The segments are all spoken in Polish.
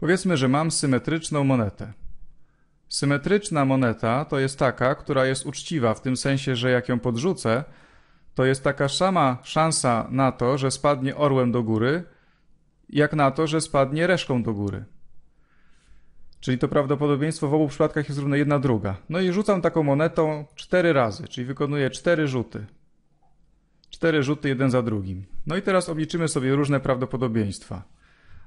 Powiedzmy, że mam symetryczną monetę. Symetryczna moneta to jest taka, która jest uczciwa, w tym sensie, że jak ją podrzucę, to jest taka sama szansa na to, że spadnie orłem do góry, jak na to, że spadnie reszką do góry. Czyli to prawdopodobieństwo w obu przypadkach jest równe 1 druga. No i rzucam taką monetą 4 razy, czyli wykonuję 4 rzuty. 4 rzuty jeden za drugim. No i teraz obliczymy sobie różne prawdopodobieństwa.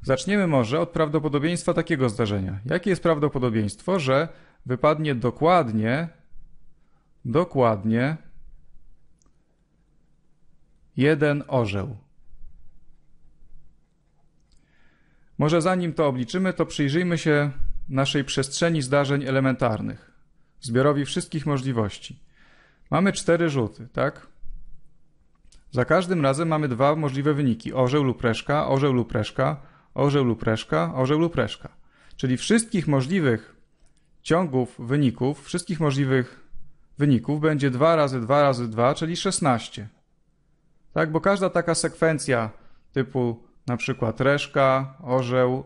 Zaczniemy może od prawdopodobieństwa takiego zdarzenia. Jakie jest prawdopodobieństwo, że wypadnie dokładnie, dokładnie jeden orzeł? Może zanim to obliczymy, to przyjrzyjmy się naszej przestrzeni zdarzeń elementarnych, zbiorowi wszystkich możliwości. Mamy cztery rzuty, tak? Za każdym razem mamy dwa możliwe wyniki: orzeł lub reszka, orzeł lub reszka orzeł lub reszka, orzeł lub reszka. Czyli wszystkich możliwych ciągów wyników, wszystkich możliwych wyników będzie 2 razy 2 razy 2, czyli 16. Tak, bo każda taka sekwencja typu na przykład reszka, orzeł,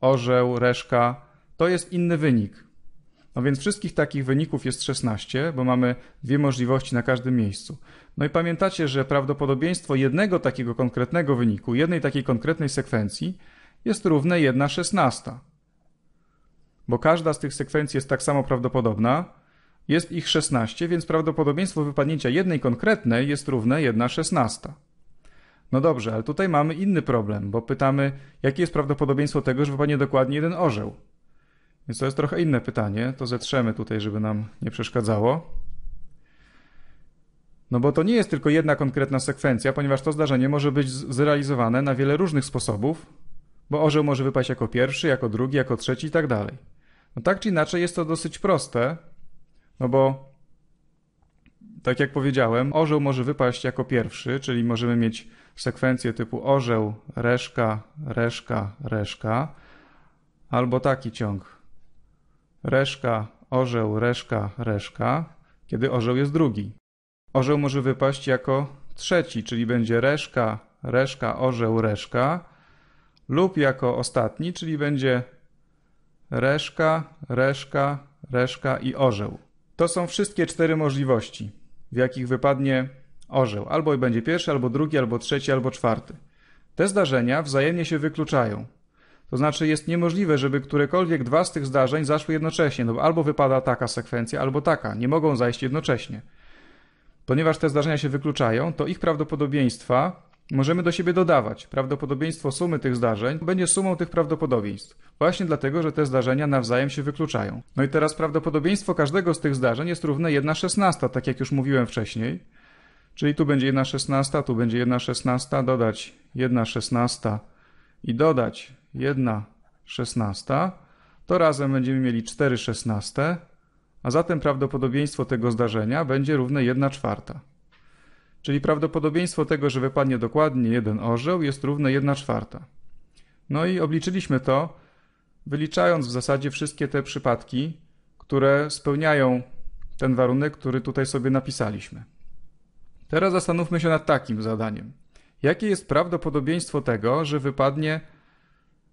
orzeł, reszka, to jest inny wynik. No więc wszystkich takich wyników jest 16, bo mamy dwie możliwości na każdym miejscu. No i pamiętacie, że prawdopodobieństwo jednego takiego konkretnego wyniku, jednej takiej konkretnej sekwencji jest równe 1 szesnasta. Bo każda z tych sekwencji jest tak samo prawdopodobna, jest ich 16, więc prawdopodobieństwo wypadnięcia jednej konkretnej jest równe 1 szesnasta. No dobrze, ale tutaj mamy inny problem, bo pytamy, jakie jest prawdopodobieństwo tego, że wypadnie dokładnie jeden orzeł. Więc to jest trochę inne pytanie, to zetrzemy tutaj, żeby nam nie przeszkadzało. No bo to nie jest tylko jedna konkretna sekwencja, ponieważ to zdarzenie może być zrealizowane na wiele różnych sposobów, bo orzeł może wypaść jako pierwszy, jako drugi, jako trzeci i tak dalej. No tak czy inaczej jest to dosyć proste, no bo tak jak powiedziałem, orzeł może wypaść jako pierwszy, czyli możemy mieć sekwencję typu orzeł, reszka, reszka, reszka, albo taki ciąg. Reszka, orzeł, reszka, reszka, kiedy orzeł jest drugi. Orzeł może wypaść jako trzeci, czyli będzie reszka, reszka, orzeł, reszka, lub jako ostatni, czyli będzie reszka, reszka, reszka i orzeł. To są wszystkie cztery możliwości, w jakich wypadnie orzeł. Albo będzie pierwszy, albo drugi, albo trzeci, albo czwarty. Te zdarzenia wzajemnie się wykluczają. To znaczy jest niemożliwe, żeby którekolwiek dwa z tych zdarzeń zaszły jednocześnie, no bo albo wypada taka sekwencja, albo taka. Nie mogą zajść jednocześnie. Ponieważ te zdarzenia się wykluczają, to ich prawdopodobieństwa Możemy do siebie dodawać. Prawdopodobieństwo sumy tych zdarzeń będzie sumą tych prawdopodobieństw. Właśnie dlatego, że te zdarzenia nawzajem się wykluczają. No i teraz prawdopodobieństwo każdego z tych zdarzeń jest równe 1 szesnasta, tak jak już mówiłem wcześniej. Czyli tu będzie 1 szesnasta, tu będzie 1 szesnasta, dodać 1 szesnasta i dodać 1 szesnasta. To razem będziemy mieli 4 szesnaste, a zatem prawdopodobieństwo tego zdarzenia będzie równe 1 czwarta czyli prawdopodobieństwo tego, że wypadnie dokładnie jeden orzeł jest równe 1 czwarta. No i obliczyliśmy to, wyliczając w zasadzie wszystkie te przypadki, które spełniają ten warunek, który tutaj sobie napisaliśmy. Teraz zastanówmy się nad takim zadaniem. Jakie jest prawdopodobieństwo tego, że wypadnie,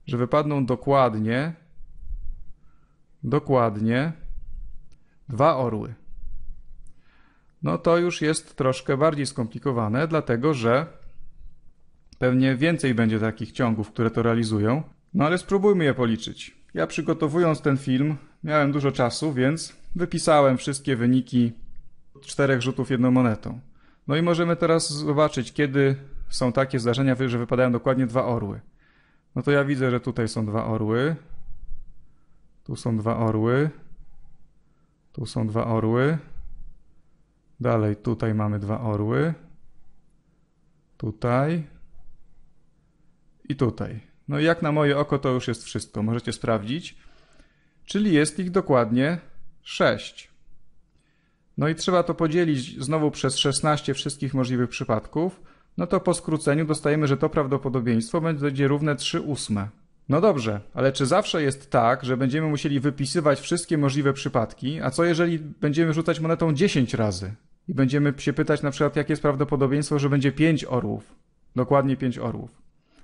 że wypadną dokładnie, dokładnie dwa orły? no to już jest troszkę bardziej skomplikowane, dlatego że pewnie więcej będzie takich ciągów, które to realizują. No ale spróbujmy je policzyć. Ja przygotowując ten film miałem dużo czasu, więc wypisałem wszystkie wyniki czterech rzutów jedną monetą. No i możemy teraz zobaczyć, kiedy są takie zdarzenia, że wypadają dokładnie dwa orły. No to ja widzę, że tutaj są dwa orły. Tu są dwa orły. Tu są dwa orły. Dalej tutaj mamy dwa orły. Tutaj. I tutaj. No i jak na moje oko to już jest wszystko. Możecie sprawdzić. Czyli jest ich dokładnie 6. No i trzeba to podzielić znowu przez 16 wszystkich możliwych przypadków. No to po skróceniu dostajemy, że to prawdopodobieństwo będzie równe 3 ósme. No dobrze, ale czy zawsze jest tak, że będziemy musieli wypisywać wszystkie możliwe przypadki, a co jeżeli będziemy rzucać monetą 10 razy? i będziemy się pytać na przykład, jakie jest prawdopodobieństwo, że będzie pięć orłów, dokładnie pięć orłów,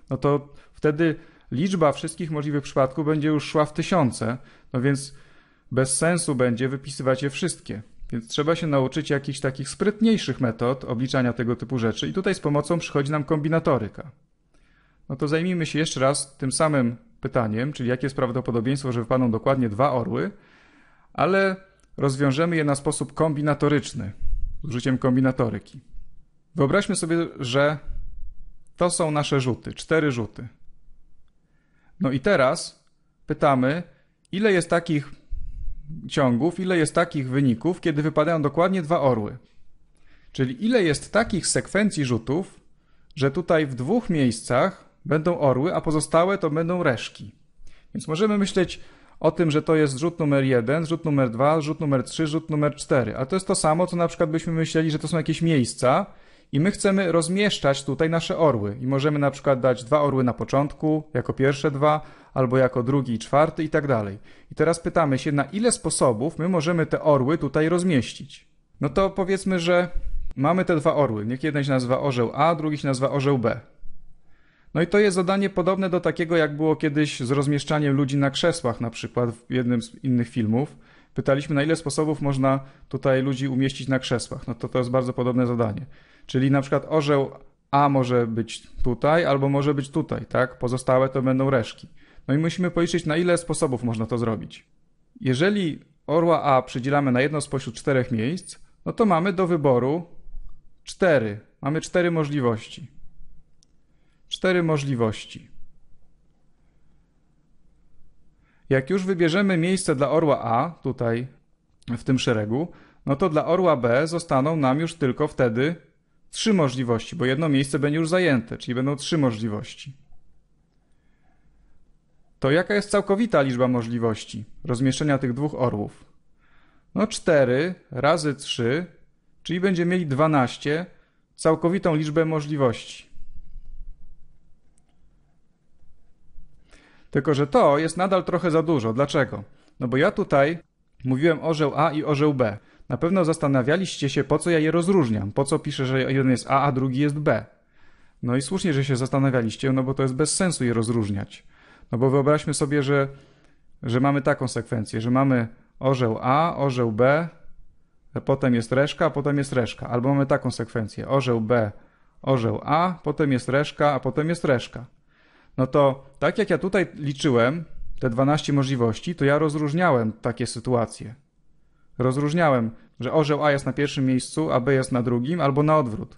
no to wtedy liczba wszystkich możliwych przypadków będzie już szła w tysiące, no więc bez sensu będzie wypisywać je wszystkie. Więc trzeba się nauczyć jakichś takich sprytniejszych metod obliczania tego typu rzeczy i tutaj z pomocą przychodzi nam kombinatoryka. No to zajmijmy się jeszcze raz tym samym pytaniem, czyli jakie jest prawdopodobieństwo, że wypadną dokładnie dwa orły, ale rozwiążemy je na sposób kombinatoryczny z użyciem kombinatoryki. Wyobraźmy sobie, że to są nasze rzuty, cztery rzuty. No i teraz pytamy, ile jest takich ciągów, ile jest takich wyników, kiedy wypadają dokładnie dwa orły. Czyli ile jest takich sekwencji rzutów, że tutaj w dwóch miejscach będą orły, a pozostałe to będą reszki. Więc możemy myśleć, o tym, że to jest rzut numer jeden, rzut numer dwa, rzut numer trzy, rzut numer cztery. A to jest to samo, co na przykład byśmy myśleli, że to są jakieś miejsca i my chcemy rozmieszczać tutaj nasze orły. I możemy na przykład dać dwa orły na początku, jako pierwsze dwa, albo jako drugi i czwarty i tak dalej. I teraz pytamy się, na ile sposobów my możemy te orły tutaj rozmieścić? No to powiedzmy, że mamy te dwa orły. Niech jeden się nazywa orzeł A, drugi się nazywa orzeł B. No i to jest zadanie podobne do takiego, jak było kiedyś z rozmieszczaniem ludzi na krzesłach, na przykład w jednym z innych filmów. Pytaliśmy, na ile sposobów można tutaj ludzi umieścić na krzesłach. No to to jest bardzo podobne zadanie. Czyli na przykład orzeł A może być tutaj, albo może być tutaj, tak? Pozostałe to będą reszki. No i musimy policzyć, na ile sposobów można to zrobić. Jeżeli orła A przydzielamy na jedno spośród czterech miejsc, no to mamy do wyboru cztery. Mamy cztery możliwości cztery możliwości. Jak już wybierzemy miejsce dla orła A, tutaj w tym szeregu, no to dla orła B zostaną nam już tylko wtedy trzy możliwości, bo jedno miejsce będzie już zajęte, czyli będą trzy możliwości. To jaka jest całkowita liczba możliwości rozmieszczenia tych dwóch orłów? No 4 razy 3, czyli będziemy mieli 12, całkowitą liczbę możliwości. Tylko, że to jest nadal trochę za dużo. Dlaczego? No bo ja tutaj mówiłem orzeł A i orzeł B. Na pewno zastanawialiście się, po co ja je rozróżniam, po co piszę, że jeden jest A, a drugi jest B. No i słusznie, że się zastanawialiście, no bo to jest bez sensu je rozróżniać. No bo wyobraźmy sobie, że, że mamy taką sekwencję, że mamy orzeł A, orzeł B, potem jest reszka, a potem jest reszka. Albo mamy taką sekwencję, orzeł B, orzeł A, potem jest reszka, a potem jest reszka no to tak jak ja tutaj liczyłem te 12 możliwości, to ja rozróżniałem takie sytuacje. Rozróżniałem, że orzeł A jest na pierwszym miejscu, a B jest na drugim, albo na odwrót.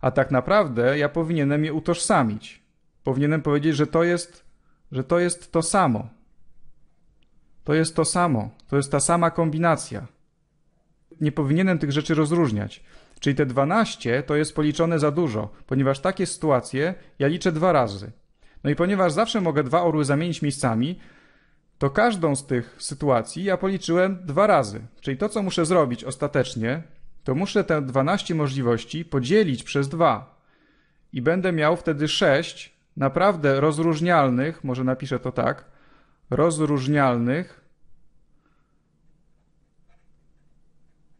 A tak naprawdę ja powinienem je utożsamić. Powinienem powiedzieć, że to jest, że to, jest to samo. To jest to samo. To jest ta sama kombinacja. Nie powinienem tych rzeczy rozróżniać. Czyli te 12 to jest policzone za dużo, ponieważ takie sytuacje ja liczę dwa razy. No i ponieważ zawsze mogę dwa orły zamienić miejscami, to każdą z tych sytuacji ja policzyłem dwa razy. Czyli to, co muszę zrobić ostatecznie, to muszę te 12 możliwości podzielić przez dwa i będę miał wtedy sześć naprawdę rozróżnialnych, może napiszę to tak, rozróżnialnych,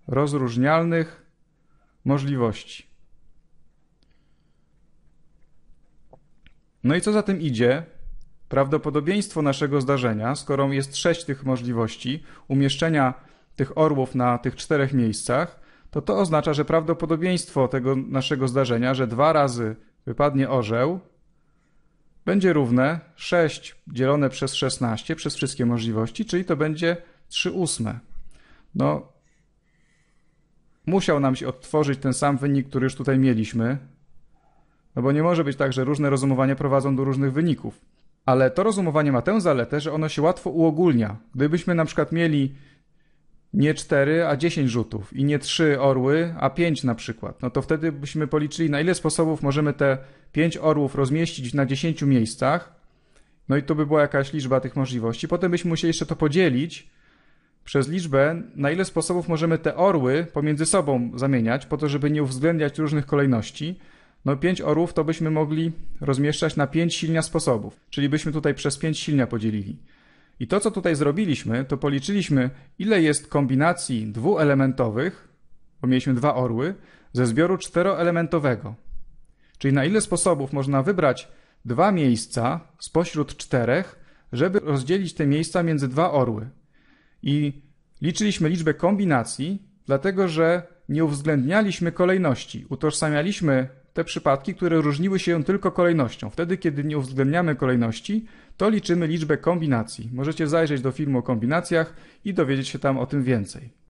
rozróżnialnych możliwości. No i co za tym idzie? Prawdopodobieństwo naszego zdarzenia, skoro jest sześć tych możliwości umieszczenia tych orłów na tych czterech miejscach, to to oznacza, że prawdopodobieństwo tego naszego zdarzenia, że dwa razy wypadnie orzeł, będzie równe 6 dzielone przez 16 przez wszystkie możliwości, czyli to będzie 3 ósme. No, musiał nam się odtworzyć ten sam wynik, który już tutaj mieliśmy, no bo nie może być tak, że różne rozumowania prowadzą do różnych wyników. Ale to rozumowanie ma tę zaletę, że ono się łatwo uogólnia. Gdybyśmy na przykład mieli nie 4, a 10 rzutów i nie 3 orły, a 5 na przykład, no to wtedy byśmy policzyli, na ile sposobów możemy te 5 orłów rozmieścić na 10 miejscach. No i to by była jakaś liczba tych możliwości. Potem byśmy musieli jeszcze to podzielić przez liczbę, na ile sposobów możemy te orły pomiędzy sobą zamieniać, po to, żeby nie uwzględniać różnych kolejności. No 5 orłów to byśmy mogli rozmieszczać na 5 silnia sposobów, czyli byśmy tutaj przez 5 silnia podzielili. I to, co tutaj zrobiliśmy, to policzyliśmy, ile jest kombinacji dwuelementowych, bo mieliśmy dwa orły, ze zbioru czteroelementowego. Czyli na ile sposobów można wybrać dwa miejsca spośród czterech, żeby rozdzielić te miejsca między dwa orły. I liczyliśmy liczbę kombinacji, dlatego że nie uwzględnialiśmy kolejności. Utożsamialiśmy te przypadki, które różniły się tylko kolejnością. Wtedy, kiedy nie uwzględniamy kolejności, to liczymy liczbę kombinacji. Możecie zajrzeć do filmu o kombinacjach i dowiedzieć się tam o tym więcej.